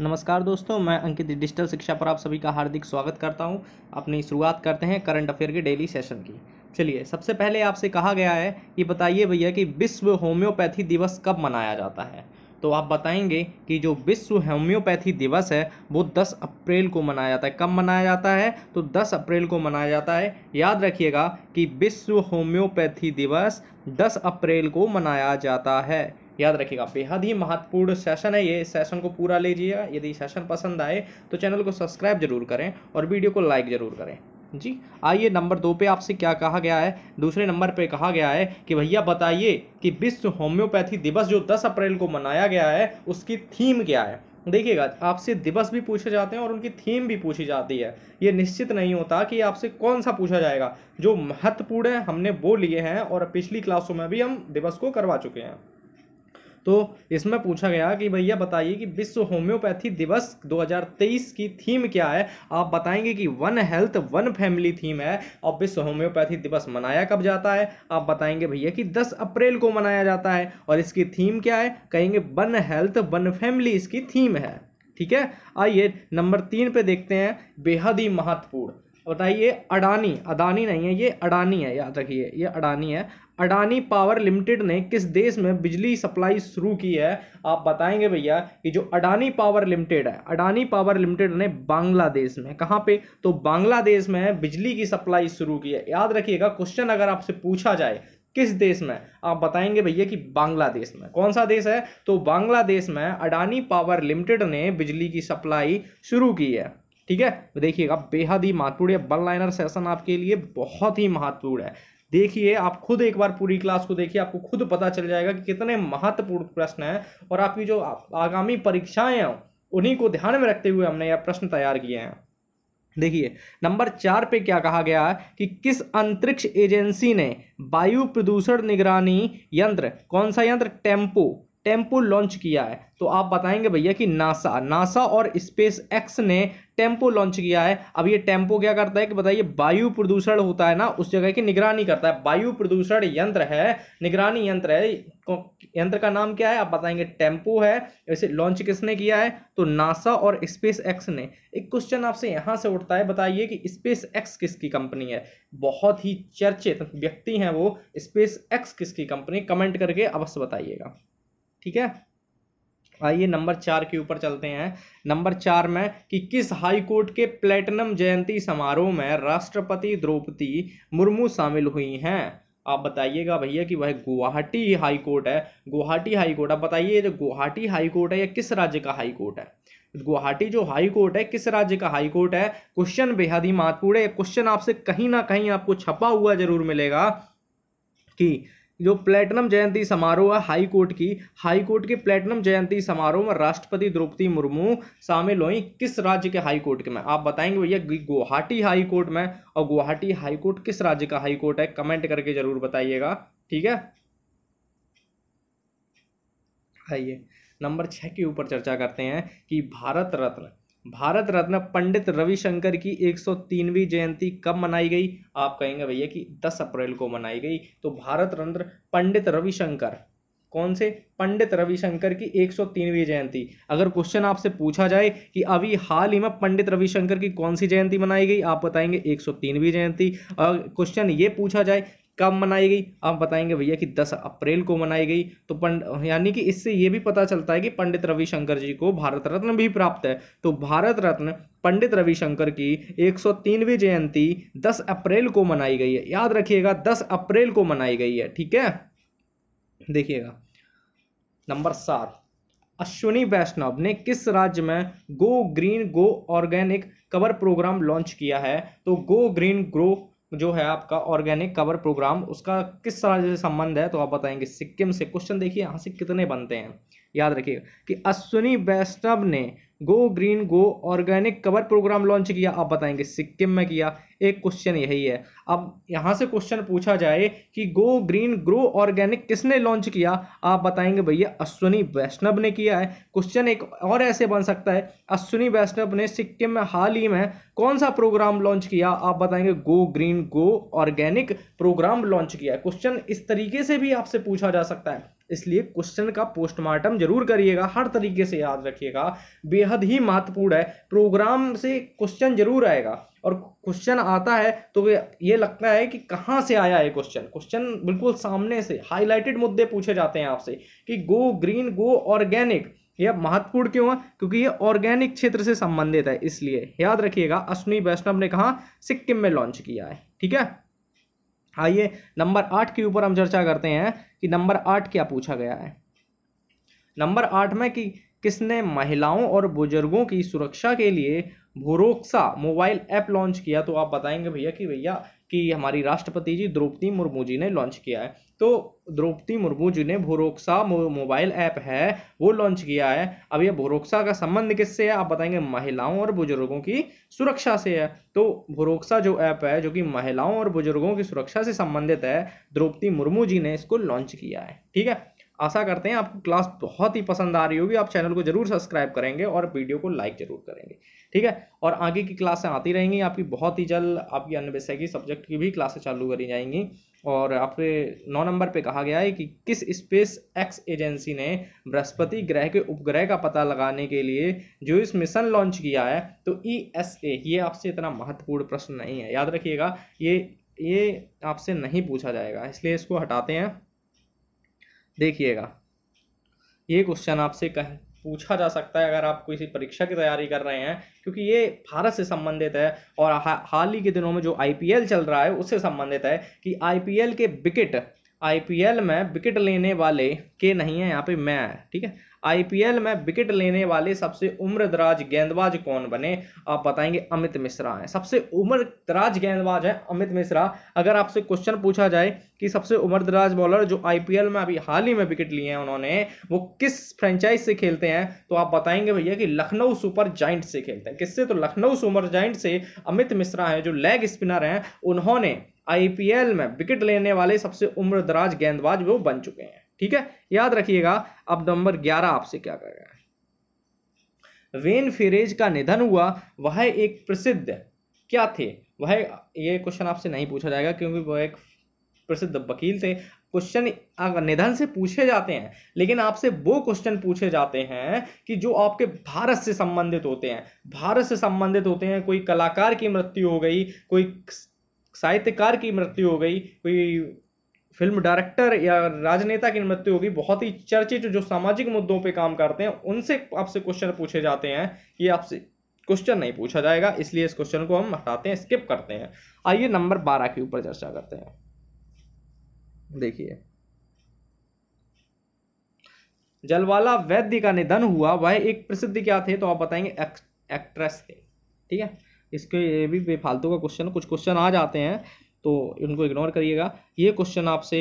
नमस्कार दोस्तों मैं अंकित डिजिटल शिक्षा पर आप सभी का हार्दिक स्वागत करता हूं अपनी शुरुआत करते हैं करंट अफेयर के डेली सेशन की चलिए सबसे पहले आपसे कहा गया है कि बताइए भैया कि विश्व होम्योपैथी दिवस कब मनाया जाता है तो आप बताएंगे कि जो विश्व होम्योपैथी दिवस है वो 10 अप्रैल को मनाया जाता है कब मनाया जाता है तो 10 अप्रैल को मनाया जाता है याद रखिएगा कि विश्व होम्योपैथी दिवस 10 अप्रैल को मनाया जाता है याद रखिएगा बेहद ही महत्वपूर्ण सेशन है ये सेशन को पूरा लीजिएगा यदि सेशन पसंद आए तो चैनल को सब्सक्राइब जरूर करें और वीडियो को लाइक जरूर करें जी आइए नंबर दो पे आपसे क्या कहा गया है दूसरे नंबर पे कहा गया है कि भैया बताइए कि विश्व होम्योपैथी दिवस जो 10 अप्रैल को मनाया गया है उसकी थीम क्या है देखिएगा आपसे दिवस भी पूछे जाते हैं और उनकी थीम भी पूछी जाती है ये निश्चित नहीं होता कि आपसे कौन सा पूछा जाएगा जो महत्वपूर्ण है हमने वो लिए हैं और पिछली क्लासों में भी हम दिवस को करवा चुके हैं तो इसमें पूछा गया कि भैया बताइए कि विश्व होम्योपैथी दिवस 2023 की थीम क्या है आप बताएंगे कि one health one family theme है और विश्व होम्योपैथी दिवस मनाया कब जाता है आप बताएंगे भैया कि 10 अप्रैल को मनाया जाता है और इसकी थीम क्या है कहेंगे वन हेल्थ वन फैमिली इसकी थीम है ठीक है आइए नंबर तीन पे देखते हैं बेहद ही महत्वपूर्ण बताइए अडानी अडानी नहीं है ये अडानी है याद रखिए ये अडानी है अडानी पावर लिमिटेड ने किस देश में बिजली सप्लाई शुरू की है आप बताएंगे भैया कि जो अडानी पावर लिमिटेड है अडानी पावर लिमिटेड ने बांग्लादेश में कहाँ पे तो बांग्लादेश में बिजली की सप्लाई शुरू की है याद रखिएगा क्वेश्चन अगर आपसे पूछा जाए किस देश में आप बताएंगे भैया कि बांग्लादेश में कौन सा देश है तो बांग्लादेश में अडानी पावर लिमिटेड ने बिजली की सप्लाई शुरू की है ठीक है तो देखिएगा बेहद ही महत्वपूर्ण है वन लाइनर सेशन आपके लिए बहुत ही महत्वपूर्ण है देखिए आप खुद एक बार पूरी क्लास को देखिए आपको खुद पता चल जाएगा कि कितने महत्वपूर्ण प्रश्न हैं और आपकी जो आगामी परीक्षाएं हैं उन्हीं को ध्यान में रखते हुए हमने यह प्रश्न तैयार किए हैं देखिए नंबर चार पे क्या कहा गया है कि किस अंतरिक्ष एजेंसी ने वायु प्रदूषण निगरानी यंत्र कौन सा यंत्र टेम्पो टेम्पो लॉन्च किया है तो आप बताएंगे भैया कि नासा नासा और स्पेस एक्स ने टेम्पो लॉन्च किया है अब ये टेम्पो क्या करता है कि बताइए वायु प्रदूषण होता है ना उस जगह की निगरानी करता है वायु प्रदूषण यंत्र है निगरानी यंत्र है यंत्र का नाम क्या है आप बताएंगे टेम्पो है इसे लॉन्च किसने किया है तो नासा और स्पेस एक्स ने एक क्वेश्चन आपसे यहाँ से उठता है बताइए कि स्पेस एक्स किसकी कंपनी है बहुत ही चर्चित व्यक्ति हैं वो स्पेस एक्स किसकी कंपनी कमेंट करके अवश्य बताइएगा ठीक है आइए नंबर चार के ऊपर चलते हैं नंबर चार में कि किस हाई कोर्ट के प्लेटिनम जयंती समारोह में राष्ट्रपति द्रौपदी मुर्मू शामिल हुई हैं आप बताइएगा भैया कि वह गुवाहाटी हाई कोर्ट है गुवाहाटी हाई कोर्ट आप बताइए जो गुवाहाटी हाई कोर्ट है या किस राज्य का हाई कोर्ट है गुवाहाटी जो हाई कोर्ट है किस राज्य का हाई कोर्ट है क्वेश्चन बेहद ही महत्वपूर्ण है क्वेश्चन आपसे कहीं ना कहीं आपको छपा हुआ जरूर मिलेगा कि जो प्लेटिनम जयंती समारोह है हाई कोर्ट की हाई कोर्ट के प्लेटिनम जयंती समारोह में राष्ट्रपति द्रौपदी मुर्मू शामिल हुई किस राज्य के हाई कोर्ट के में आप बताएंगे भैया गुवाहाटी हाई कोर्ट में और गुवाहाटी हाई कोर्ट किस राज्य का हाई कोर्ट है कमेंट करके जरूर बताइएगा ठीक है आइए नंबर छः के ऊपर चर्चा करते हैं कि भारत रत्न भारत रत्न पंडित रविशंकर की 103वीं जयंती कब मनाई गई आप कहेंगे भैया कि 10 अप्रैल को मनाई गई तो भारत रत्न पंडित रविशंकर कौन से पंडित रविशंकर की 103वीं जयंती अगर क्वेश्चन आपसे पूछा जाए कि अभी हाल ही में पंडित रविशंकर की कौन सी जयंती मनाई गई आप बताएंगे 103वीं जयंती और क्वेश्चन ये पूछा जाए कब मनाई गई आप बताएंगे भैया कि 10 अप्रैल को मनाई गई तो पंड यानी कि इससे ये भी पता चलता है कि पंडित रविशंकर जी को भारत रत्न भी प्राप्त है तो भारत रत्न पंडित रविशंकर की 103वीं जयंती 10 अप्रैल को मनाई गई है याद रखिएगा 10 अप्रैल को मनाई गई है ठीक है देखिएगा नंबर सात अश्विनी वैष्णव ने किस राज्य में go green go organic cover programme launch किया है तो गो ग्रीन ग्रो जो है आपका ऑर्गेनिक कवर प्रोग्राम उसका किस तरह से संबंध है तो आप बताएंगे सिक्किम से क्वेश्चन देखिए यहाँ से कितने बनते हैं याद रखिए कि अश्विनी वैष्णव ने go green go organic cover programme launch किया आप बताएंगे सिक्किम में किया एक क्वेश्चन यही है अब यहाँ से क्वेश्चन पूछा जाए कि गो ग्रीन ग्रो ऑर्गेनिक किसने लॉन्च किया आप बताएंगे भैया अश्विनी वैष्णव ने किया है क्वेश्चन एक और ऐसे बन सकता है अश्विनी वैष्णव ने सिक्किम में हाल ही में कौन सा प्रोग्राम लॉन्च किया आप बताएंगे go green go organic program launch किया है क्वेश्चन इस तरीके से भी आपसे पूछा जा सकता है इसलिए क्वेश्चन का पोस्टमार्टम जरूर करिएगा हर तरीके से याद रखिएगा बेहद ही महत्वपूर्ण है प्रोग्राम से क्वेश्चन जरूर आएगा और क्वेश्चन आता है तो ये लगता है कि कहाँ से आया है क्वेश्चन क्वेश्चन बिल्कुल सामने से हाईलाइटेड मुद्दे पूछे जाते हैं आपसे कि गो ग्रीन गो ऑर्गेनिक यह महत्वपूर्ण क्यों है क्योंकि यह ऑर्गेनिक क्षेत्र से संबंधित है इसलिए याद रखिएगा अश्विनी वैष्णव ने कहा सिक्किम में लॉन्च किया है ठीक है आइए नंबर आठ के ऊपर हम चर्चा करते हैं कि नंबर आठ क्या पूछा गया है नंबर आठ में कि किसने महिलाओं और बुजुर्गों की सुरक्षा के लिए भोरोक्सा मोबाइल ऐप लॉन्च किया तो आप बताएंगे भैया कि भैया कि हमारी राष्ट्रपति जी द्रौपदी मुर्मू जी ने लॉन्च किया है तो द्रौपदी मुर्मू जी ने भोरोक्सा मोबाइल ऐप है वो लॉन्च किया है अब ये भोरोक्सा का संबंध किससे है आप बताएंगे महिलाओं और बुजुर्गों की सुरक्षा से है तो भोरोक्सा जो ऐप है जो कि महिलाओं और बुजुर्गों की सुरक्षा से संबंधित है द्रौपदी मुर्मू जी ने इसको लॉन्च किया है ठीक है आशा करते हैं आपको क्लास बहुत ही पसंद आ रही होगी आप चैनल को जरूर सब्सक्राइब करेंगे और वीडियो को लाइक जरूर करेंगे ठीक है और आगे की क्लासें आती रहेंगी आपकी बहुत ही जल्द आपकी अन्य विषय की सब्जेक्ट की भी क्लासें चालू करी जाएंगी और आपके नौ नंबर पे कहा गया है कि किस स्पेस एक्स एजेंसी ने बृहस्पति ग्रह के उपग्रह का पता लगाने के लिए जो इस मिशन लॉन्च किया है तो ई एस ए ये आपसे इतना महत्वपूर्ण प्रश्न नहीं है याद रखिएगा ये ये आपसे नहीं पूछा जाएगा इसलिए इसको हटाते हैं देखिएगा ये क्वेश्चन आपसे कह पूछा जा सकता है अगर आप किसी परीक्षा की तैयारी कर रहे हैं क्योंकि ये भारत से संबंधित है और हाल ही के दिनों में जो आईपीएल चल रहा है उससे संबंधित है कि आईपीएल के विकेट आईपीएल में विकेट लेने वाले के नहीं है यहाँ पे मैं ठीक है आईपीएल में विकेट लेने वाले सबसे उम्रदराज गेंदबाज कौन बने आप बताएंगे अमित मिश्रा हैं सबसे उम्रदराज गेंदबाज हैं अमित मिश्रा अगर आपसे क्वेश्चन पूछा जाए कि सबसे उम्रदराज बॉलर जो आईपीएल में अभी हाल ही में विकेट लिए हैं उन्होंने वो किस फ्रेंचाइज से खेलते हैं तो आप बताएंगे भैया कि लखनऊ सुपर जाइंट से खेलते हैं किससे तो लखनऊ सुपर जाइंट से अमित मिश्रा हैं जो लेग स्पिनर हैं उन्होंने आईपीएल में विकेट लेने वाले सबसे उम्रदराज गेंदबाज वो बन चुके हैं ठीक है याद रखिएगा अब नंबर ग्यारह आपसे क्या कर रहे हैं वेन फेरेज का निधन हुआ वह एक प्रसिद्ध क्या थे वह ये क्वेश्चन आपसे नहीं पूछा जाएगा क्योंकि वह एक प्रसिद्ध वकील थे क्वेश्चन अगर निधन से पूछे जाते हैं लेकिन आपसे वो क्वेश्चन पूछे जाते हैं कि जो आपके भारत से संबंधित होते हैं भारत से संबंधित होते हैं कोई कलाकार की मृत्यु हो गई कोई साहित्यकार की मृत्यु हो गई कोई फिल्म डायरेक्टर या राजनेता की मृत्यु होगी बहुत ही चर्चित जो सामाजिक मुद्दों पे काम करते हैं उनसे आपसे क्वेश्चन पूछे जाते हैं ये आपसे क्वेश्चन नहीं पूछा जाएगा इसलिए इस क्वेश्चन को हम हटाते हैं स्किप करते हैं आइए नंबर बारह के ऊपर चर्चा करते हैं देखिए जलवाला वैद्य का निधन हुआ वह एक प्रसिद्ध क्या थे तो आप बताएंगे एक्ट्रेस थे ठीक है इसके ये भी बेफालतू का क्वेश्चन कुछ क्वेश्चन आ जाते हैं तो उनको इग्नोर करिएगा ये क्वेश्चन आपसे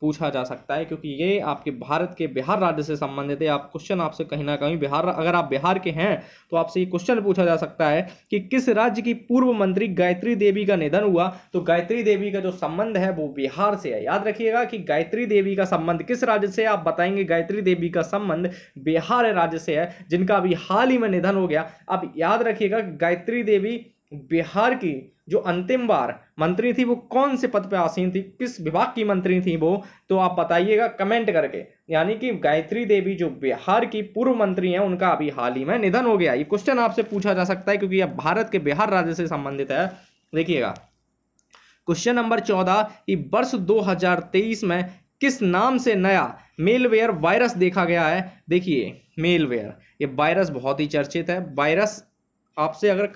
पूछा जा सकता है क्योंकि ये आपके भारत के बिहार राज्य से संबंधित है आप क्वेश्चन आपसे कहीं ना कहीं बिहार अगर आप बिहार के हैं तो आपसे ये क्वेश्चन पूछा जा सकता है कि किस राज्य की पूर्व मंत्री गायत्री देवी का निधन हुआ तो गायत्री देवी का जो संबंध है वो बिहार से है याद रखिएगा कि गायत्री देवी का संबंध किस राज्य से आप बताएंगे गायत्री देवी का संबंध बिहार राज्य से है जिनका अभी हाल ही में निधन हो गया अब याद रखिएगा गायत्री देवी बिहार की जो अंतिम बार मंत्री थी वो कौन से पद पे आसीन थी किस विभाग की मंत्री थी वो तो आप बताइएगा कमेंट करके यानी कि गायत्री देवी जो बिहार की पूर्व मंत्री हैं उनका अभी हाल ही में निधन हो गया ये क्वेश्चन आपसे पूछा जा सकता है क्योंकि यह भारत के बिहार राज्य से संबंधित है देखिएगा क्वेश्चन नंबर चौदह कि वर्ष दो में किस नाम से नया मेलवेयर वायरस देखा गया है देखिए मेलवेयर ये वायरस बहुत ही चर्चित है वायरस आपसे अगर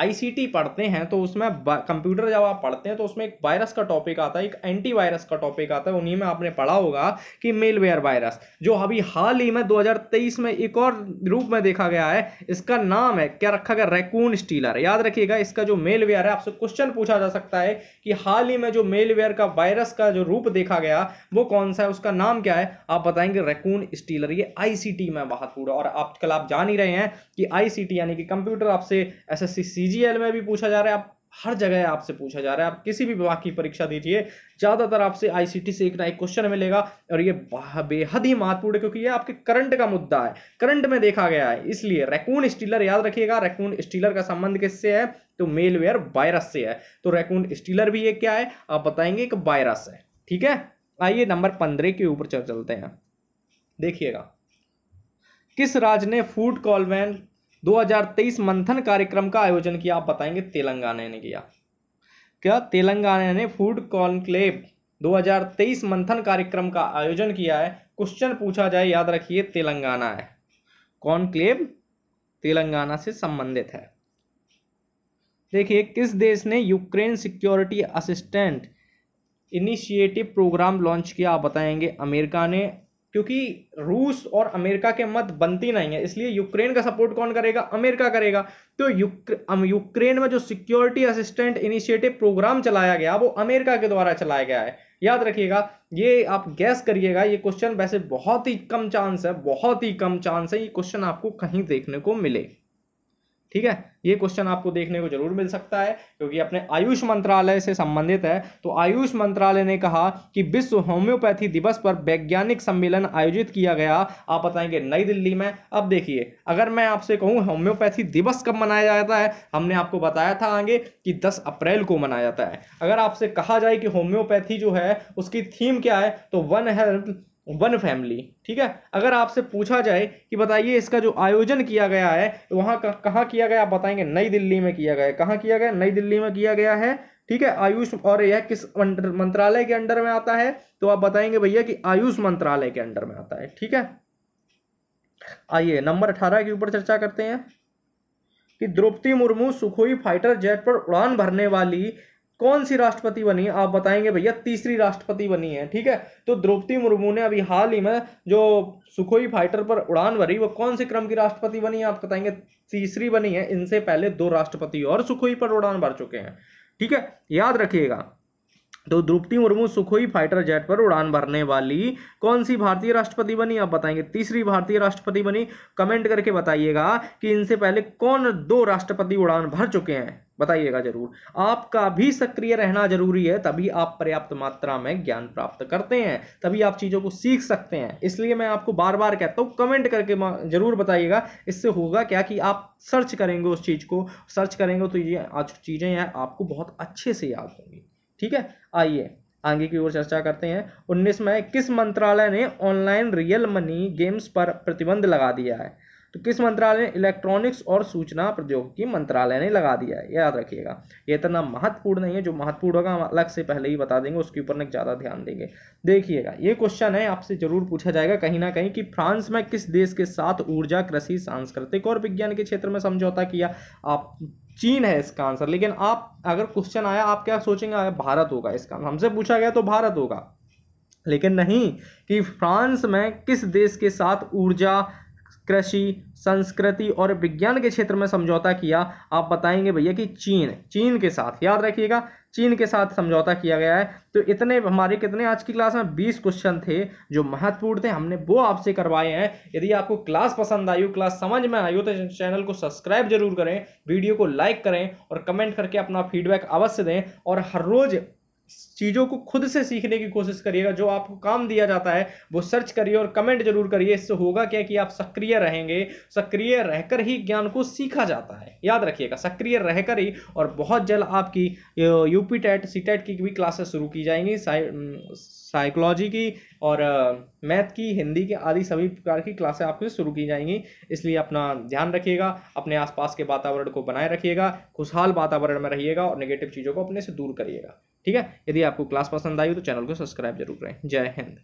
आईसीटी पढ़ते हैं तो उसमें कंप्यूटर जब आप पढ़ते हैं तो उसमें एक वायरस का टॉपिक आता है एक एंटी वायरस का टॉपिक आता है उन्हीं में आपने पढ़ा होगा कि मेलवेयर वायरस जो अभी हाल ही में 2023 में एक और रूप में देखा गया है इसका नाम है क्या रखा गया रैकून स्टीलर याद रखिएगा इसका जो मेलवेयर है आपसे क्वेश्चन पूछा जा सकता है कि हाल ही में जो मेलवेयर का वायरस का जो रूप देखा गया वो कौन सा है उसका नाम क्या है आप बताएंगे रैकून स्टीलर ये आई में बहुत पूरा और आप कल आप जान ही रहे हैं कि आई यानी कि कंप्यूटर आपसे एस सीजीएल में भी पूछा जा रहा है आप हर जगह आपसे पूछा जा रहा है आप किसी भी विभाग की परीक्षा दीजिए ज़्यादातर आपसे आईसीटी से एक ना एक क्वेश्चन मिलेगा और ये बेहद ही महत्वपूर्ण है क्योंकि ये आपके करंट का मुद्दा है करंट में देखा गया है इसलिए रैकून स्टीलर याद रखिएगा रैकून स्टीलर का संबंध किससे है तो मेलवेयर वायरस से है तो रैकून स्टीलर भी ये क्या है आप बताएंगे एक वायरस है ठीक है आइए नंबर पंद्रह के ऊपर चलते हैं देखिएगा किस राज्य ने फूड कॉलवेंट 2023 मंथन कार्यक्रम का आयोजन किया आप बताएंगे तेलंगाना ने किया क्या तेलंगाना ने फूड कॉन्क्लेव 2023 मंथन कार्यक्रम का आयोजन किया है क्वेश्चन पूछा जाए याद रखिए तेलंगाना है कॉन्क्लेव तेलंगाना से संबंधित है देखिए किस देश ने Ukraine security assistant initiative program launch किया आप बताएंगे अमेरिका ने क्योंकि रूस और अमेरिका के मत बनती नहीं है इसलिए यूक्रेन का सपोर्ट कौन करेगा अमेरिका करेगा तो यूक्रेन में जो सिक्योरिटी असिस्टेंट इनिशिएटिव प्रोग्राम चलाया गया वो अमेरिका के द्वारा चलाया गया है याद रखिएगा ये आप गैस करिएगा ये क्वेश्चन वैसे बहुत ही कम चांस है बहुत ही कम चांस है ये क्वेश्चन आपको कहीं देखने को मिले ठीक है ये क्वेश्चन आपको देखने को जरूर मिल सकता है क्योंकि अपने आयुष मंत्रालय से संबंधित है तो आयुष मंत्रालय ने कहा कि विश्व होम्योपैथी दिवस पर वैज्ञानिक सम्मेलन आयोजित किया गया आप बताएंगे नई दिल्ली में अब देखिए अगर मैं आपसे कहूँ होम्योपैथी दिवस कब मनाया जाता है हमने आपको बताया था आगे कि दस अप्रैल को मनाया जाता है अगर आपसे कहा जाए कि होम्योपैथी जो है उसकी थीम क्या है तो वन हेल्थ वन फैमिली ठीक है अगर आपसे पूछा जाए कि बताइए इसका जो आयोजन किया गया है तो वहाँ कहाँ किया गया आप बताएंगे नई दिल्ली में किया गया कहाँ किया गया नई दिल्ली में किया गया है ठीक है आयुष और यह किस मंत्रालय के अंडर में आता है तो आप बताएंगे भैया कि आयुष मंत्रालय के अंडर में आता है ठीक है आइए नंबर अठारह के ऊपर चर्चा करते हैं कि Droupadi Murmu Sukhoi fighter jet पर उड़ान भरने वाली कौन सी राष्ट्रपति बनी है आप बताएंगे भैया तीसरी राष्ट्रपति बनी है ठीक है तो द्रौपदी मुर्मू ने अभी हाल ही में जो सुखोई फाइटर पर उड़ान भरी वो कौन से क्रम की राष्ट्रपति बनी है आप बताएंगे तीसरी बनी है इनसे पहले दो राष्ट्रपति और सुखोई पर उड़ान भर चुके हैं ठीक है याद रखिएगा तो Droupadi Murmu Sukhoi fighter jet पर उड़ान भरने वाली कौन सी भारतीय राष्ट्रपति बनी आप बताएंगे तीसरी भारतीय राष्ट्रपति बनी कमेंट करके बताइएगा कि इनसे पहले कौन दो राष्ट्रपति उड़ान भर चुके हैं बताइएगा जरूर आपका भी सक्रिय रहना जरूरी है तभी आप पर्याप्त मात्रा में ज्ञान प्राप्त करते हैं तभी आप चीज़ों को सीख सकते हैं इसलिए मैं आपको बार बार कहता हूं कमेंट करके जरूर बताइएगा इससे होगा क्या कि आप सर्च करेंगे उस चीज़ को सर्च करेंगे तो ये आज चीज़ें आपको बहुत अच्छे से याद होंगी ठीक है आइए आगे की ओर चर्चा करते हैं उन्नीस में किस मंत्रालय ने ऑनलाइन रियल मनी गेम्स पर प्रतिबंध लगा दिया है तो किस मंत्रालय ने इलेक्ट्रॉनिक्स और सूचना प्रौद्योगिकी मंत्रालय ने लगा दिया है याद रखिएगा ये इतना महत्वपूर्ण नहीं है जो महत्वपूर्ण होगा हम अलग से पहले ही बता देंगे उसके ऊपर ना ज़्यादा ध्यान देंगे देखिएगा ये क्वेश्चन है आपसे जरूर पूछा जाएगा कहीं ना कहीं कि फ्रांस में किस देश के साथ ऊर्जा कृषि सांस्कृतिक और विज्ञान के क्षेत्र में समझौता किया आप चीन है इसका आंसर लेकिन आप अगर क्वेश्चन आया आप क्या सोचेंगे भारत होगा इसका हमसे पूछा गया तो भारत होगा लेकिन नहीं कि फ्रांस में किस देश के साथ ऊर्जा कृषि संस्कृति और विज्ञान के क्षेत्र में समझौता किया आप बताएंगे भैया कि चीन चीन के साथ याद रखिएगा चीन के साथ समझौता किया गया है तो इतने हमारे कितने आज की क्लास में बीस क्वेश्चन थे जो महत्वपूर्ण थे हमने वो आपसे करवाए हैं यदि आपको क्लास पसंद आई हो क्लास समझ में आई हो तो चैनल को सब्सक्राइब जरूर करें वीडियो को लाइक करें और कमेंट करके अपना फीडबैक अवश्य दें और हर रोज़ चीज़ों को खुद से सीखने की कोशिश करिएगा जो आपको काम दिया जाता है वो सर्च करिए और कमेंट जरूर करिए इससे होगा क्या कि आप सक्रिय रहेंगे सक्रिय रहकर ही ज्ञान को सीखा जाता है याद रखिएगा सक्रिय रहकर ही और बहुत जल्द आपकी यूपी टेट सी टेट की भी क्लासेस शुरू की जाएंगी साइकोलॉजी की और मैथ की हिंदी की आदि सभी प्रकार की क्लासें आपके शुरू की जाएंगी इसलिए अपना ध्यान रखिएगा अपने आसपास के वातावरण को बनाए रखिएगा खुशहाल वातावरण में रहिएगा और नेगेटिव चीज़ों को अपने से दूर करिएगा ठीक है यदि आपको क्लास पसंद आई हो तो चैनल को सब्सक्राइब जरूर करें जय हिंद